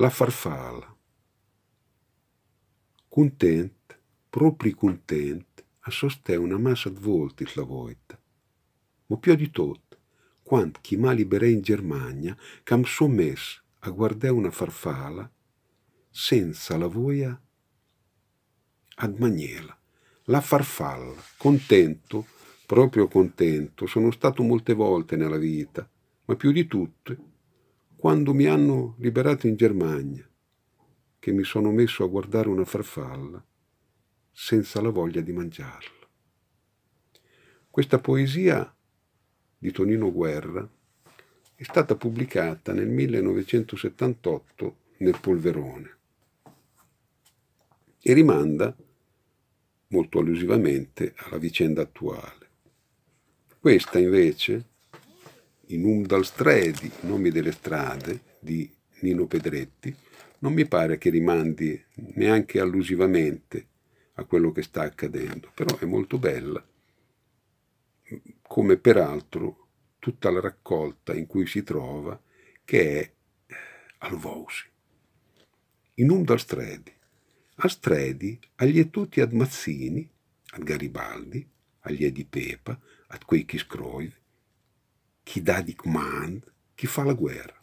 la farfalla. Cuntent, proprio cuntent, a sosté una massa d'volti la voita. Ma più di tutto, quando chi ma liberè in Germania, cam sommesso a guardare una farfalla, senza la voia ad maniela. La farfalla, contento, proprio contento, sono stato molte volte nella vita, ma più di tutte quando mi hanno liberato in Germania, che mi sono messo a guardare una farfalla senza la voglia di mangiarla. Questa poesia di Tonino Guerra è stata pubblicata nel 1978 nel Polverone e rimanda molto allusivamente alla vicenda attuale. Questa invece in Umdalstredi, i nomi delle strade di Nino Pedretti, non mi pare che rimandi neanche allusivamente a quello che sta accadendo, però è molto bella, come peraltro tutta la raccolta in cui si trova, che è eh, Alvousi. In Umdalstredi. A Stredi, agli etuti ad Mazzini, ad Garibaldi, agli Edi Pepa, a quei Scroiv, chi dà di command, chi fa la guerra.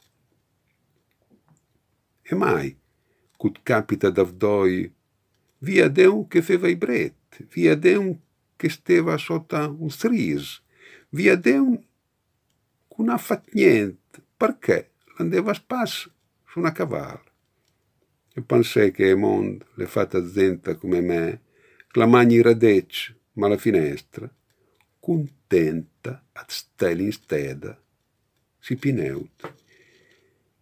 E mai, cut capita d'avdoi, via deun che feva i bret, via deun che steva sotto un stris, via deun che non ha fatto niente, perché andava a spasso su una cavalla. E pensai che il mondo le fatta zenta come me, clamagni radecci, ma la finestra, contenta ad Stalinsteda, Sipineut.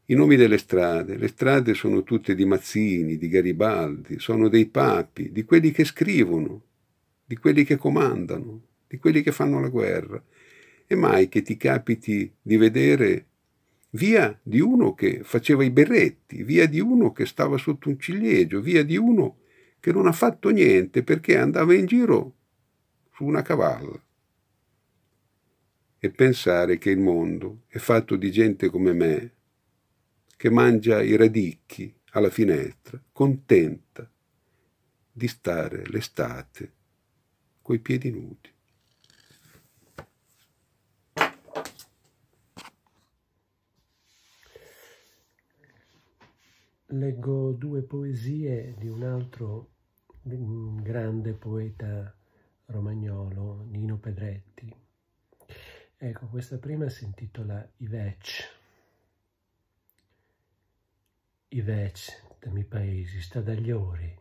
I nomi delle strade, le strade sono tutte di Mazzini, di Garibaldi, sono dei papi, di quelli che scrivono, di quelli che comandano, di quelli che fanno la guerra. E mai che ti capiti di vedere via di uno che faceva i berretti, via di uno che stava sotto un ciliegio, via di uno che non ha fatto niente perché andava in giro su una cavalla e pensare che il mondo è fatto di gente come me, che mangia i radicchi alla finestra, contenta di stare l'estate coi piedi nudi. Leggo due poesie di un altro mm, grande poeta romagnolo, Nino Pedretti Ecco, questa prima si intitola Ivec. Ivec, da mi paesi, sta dagli ori,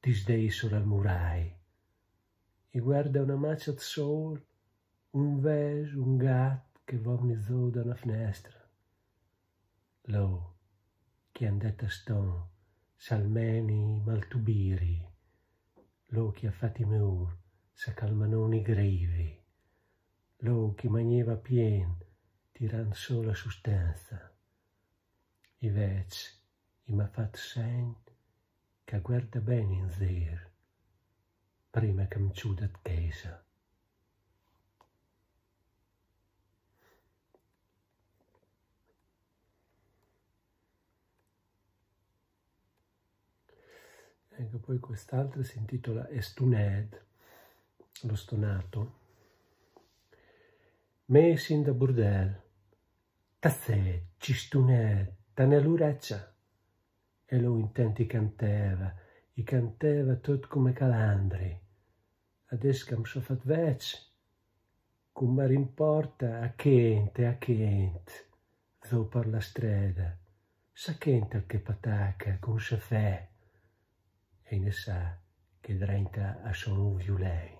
disdei solo al murai, e guarda una maccia di sol, un ves, un gat che zo da una finestra. Lo, che andetta ston, salmeni maltubiri, lo chi che a fatimeur, sa calmanoni grevi lou che mangiava pien, tirando sola sostanza. Invece, i m'ha fatto segno che guarda bene in zer, prima che mi chiuda a Ecco, poi quest'altra si intitola Estuned, lo stonato mais in the burdel. Tassè, cistunè, tanelureccia. E lui intenti canteva, e canteva tot come calandri. Ades cam so fat vec, cum mar importa a chente, a chente, zo per la strada. Sa al che pataca, con se fè, E ne sa che drenta a son un viulei.